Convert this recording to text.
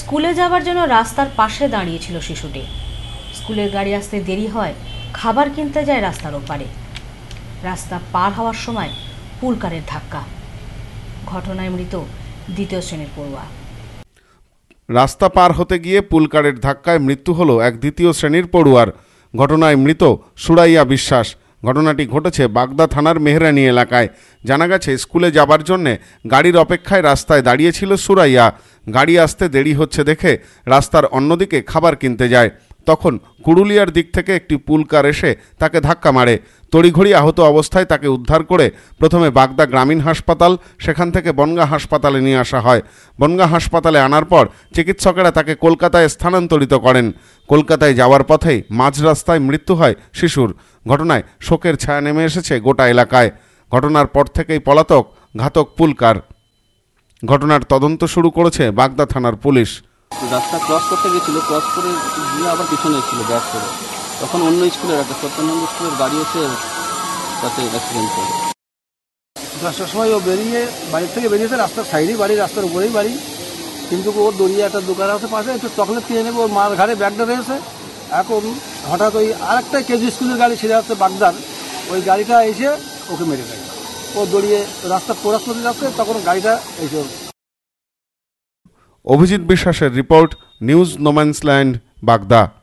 স্কুলে যাওয়ার জন্য রাস্তার পাশে দাঁড়িয়েছিল শিশুটি স্কুলের গাড়ি আসতে দেরি হয় খাবার কিনতে যায় রাস্তার ওপারে রাস্তা পার হওয়ার সময় পুলকারের ধাক্কা ঘটনায় মৃত দ্বিতীয় শ্রেণীর পড়ুয়া রাস্তা পার হতে গিয়ে পুলকারের ধাক্কায় মৃত্যু হলো এক দ্বিতীয় শ্রেণীর পড়ুয়ার ঘটনায় মৃত সুরাইয়া বিশ্বাস ঘটনাটি ঘটেছে বাগদা থানার মেহরানি এলাকায় জানা গেছে স্কুলে যাবার জন্যে গাড়ির অপেক্ষায় রাস্তায় দাঁড়িয়েছিল সুরাইয়া গাড়ি আসতে দেরি হচ্ছে দেখে রাস্তার অন্যদিকে খাবার কিনতে যায় তখন কুরুলিয়ার দিক থেকে একটি পুলকার এসে তাকে ধাক্কা মারে তড়িঘড়ি আহত অবস্থায় তাকে উদ্ধার করে প্রথমে বাগদা গ্রামীণ হাসপাতাল সেখান থেকে বনগা হাসপাতালে নিয়ে আসা হয় বনগা হাসপাতালে আনার পর চিকিৎসকেরা তাকে কলকাতায় স্থানান্তরিত করেন কলকাতায় যাওয়ার পথেই মাঝ রাস্তায় মৃত্যু হয় শিশুর ঘটনায় শোকের ছায়া নেমে এসেছে গোটা এলাকায় ঘটনার পর থেকেই পলাতক ঘাতক পুলকার ঘটনার তদন্ত শুরু করেছে বাগদা থানার পুলিশ রাস্তা ক্রস করতে গেছিল ক্রস করে গিয়ে আবার পিছনে এসেছিল ব্যাক করে তখন অন্য স্কুলের একটা সত্যানন্দ স্কুলের গাড়ি এসে তাতে অ্যাক্সিডেন্ট করে দশটার সময় ও বেরিয়ে বাড়ির থেকে বেরিয়েছে রাস্তার সাইডেই বাড়ি রাস্তার উপরেই বাড়ি কিন্তু ওর দড়িয়ে একটা দোকান আছে পাশে একটু চকলেট কিনে নেবে ওর মার ঘাড়ে ব্যাগটা রয়েছে এখন হঠাৎ ওই আরেকটা কেজি স্কুলের গাড়ি ছেড়ে আসছে বাগদার ওই গাড়িটা এসে ওকে মেরে দেয় ও দড়িয়ে রাস্তা কোরাস নদীর আসছে তখন গাড়িটা এসে অভিজিৎ বিশ্বাসের রিপোর্ট নিউজ নোম্যান্স ল্যান্ড বাগদা